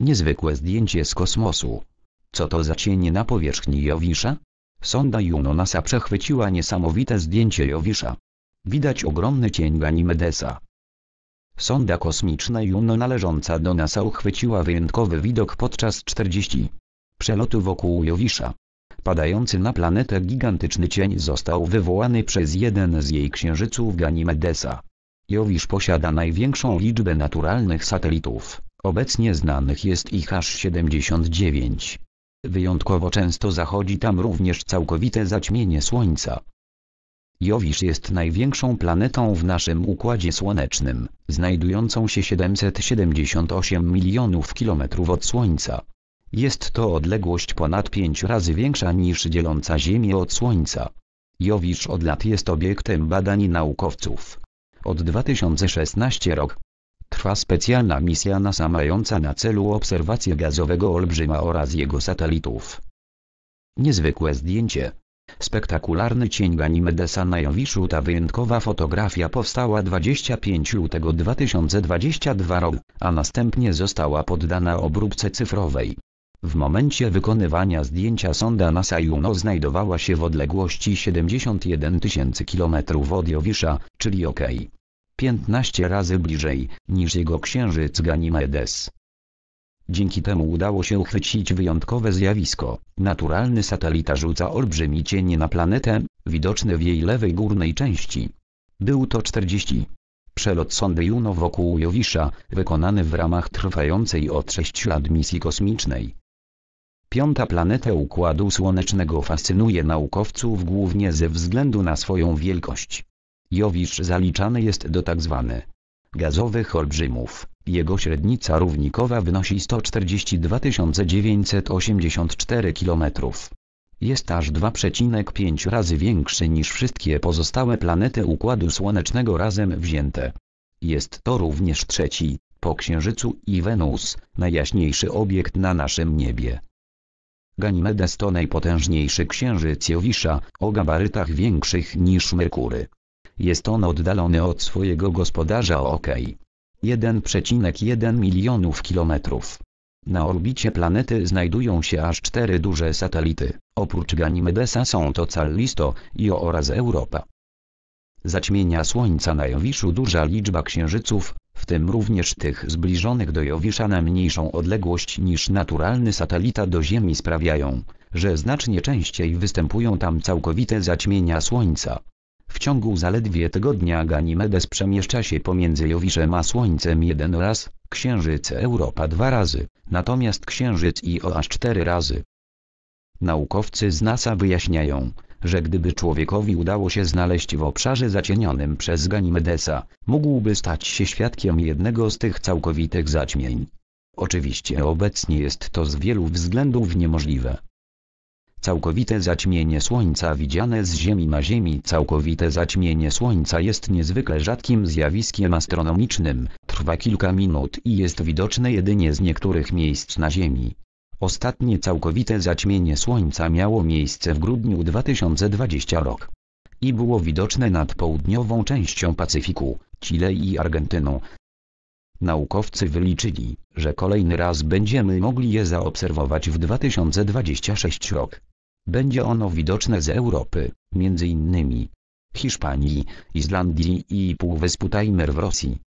Niezwykłe zdjęcie z kosmosu. Co to za cienie na powierzchni Jowisza? Sonda Juno NASA przechwyciła niesamowite zdjęcie Jowisza. Widać ogromny cień Ganymedesa. Sonda kosmiczna Juno należąca do NASA uchwyciła wyjątkowy widok podczas 40 przelotu wokół Jowisza. Padający na planetę gigantyczny cień został wywołany przez jeden z jej księżyców Ganymedesa. Jowisz posiada największą liczbę naturalnych satelitów. Obecnie znanych jest ich aż 79. Wyjątkowo często zachodzi tam również całkowite zaćmienie Słońca. Jowisz jest największą planetą w naszym Układzie Słonecznym, znajdującą się 778 milionów kilometrów od Słońca. Jest to odległość ponad pięć razy większa niż dzieląca Ziemię od Słońca. Jowisz od lat jest obiektem badań naukowców. Od 2016 roku trwa specjalna misja NASA mająca na celu obserwację gazowego olbrzyma oraz jego satelitów. Niezwykłe zdjęcie. Spektakularny cień Ganymedesa na Jowiszu ta wyjątkowa fotografia powstała 25 lutego 2022 roku, a następnie została poddana obróbce cyfrowej. W momencie wykonywania zdjęcia sonda NASA Juno znajdowała się w odległości 71 tysięcy kilometrów od Jowisza, czyli OK. 15 razy bliżej, niż jego księżyc Ganymedes. Dzięki temu udało się uchwycić wyjątkowe zjawisko. Naturalny satelita rzuca olbrzymi cień na planetę, widoczny w jej lewej górnej części. Był to 40. Przelot sondy Juno wokół Jowisza, wykonany w ramach trwającej od 6 lat misji kosmicznej. Piąta planeta Układu Słonecznego fascynuje naukowców głównie ze względu na swoją wielkość. Jowisz zaliczany jest do tzw. Tak gazowych olbrzymów. Jego średnica równikowa wynosi 142 984 km. Jest aż 2,5 razy większy niż wszystkie pozostałe planety Układu Słonecznego razem wzięte. Jest to również trzeci, po Księżycu i Wenus, najjaśniejszy obiekt na naszym niebie. Ganimedes to najpotężniejszy księżyc Jowisza, o gabarytach większych niż Merkury. Jest on oddalony od swojego gospodarza o ok. 1,1 milionów kilometrów. Na orbicie planety znajdują się aż cztery duże satelity, oprócz Ganymedesa są to Callisto, Io oraz Europa. Zaćmienia Słońca na Jowiszu duża liczba księżyców, w tym również tych zbliżonych do Jowisza na mniejszą odległość niż naturalny satelita do Ziemi sprawiają, że znacznie częściej występują tam całkowite zaćmienia Słońca. W ciągu zaledwie tygodnia Ganimedes przemieszcza się pomiędzy Jowiszem a Słońcem jeden raz, Księżyc Europa dwa razy, natomiast Księżyc i o aż cztery razy. Naukowcy z NASA wyjaśniają, że gdyby człowiekowi udało się znaleźć w obszarze zacienionym przez Ganimedesa, mógłby stać się świadkiem jednego z tych całkowitych zaćmień. Oczywiście obecnie jest to z wielu względów niemożliwe. Całkowite zaćmienie Słońca widziane z Ziemi na Ziemi Całkowite zaćmienie Słońca jest niezwykle rzadkim zjawiskiem astronomicznym, trwa kilka minut i jest widoczne jedynie z niektórych miejsc na Ziemi. Ostatnie całkowite zaćmienie Słońca miało miejsce w grudniu 2020 rok. I było widoczne nad południową częścią Pacyfiku, Chile i Argentyną. Naukowcy wyliczyli, że kolejny raz będziemy mogli je zaobserwować w 2026 rok. Będzie ono widoczne z Europy, między innymi Hiszpanii, Islandii i Półwyspu Tajmer w Rosji.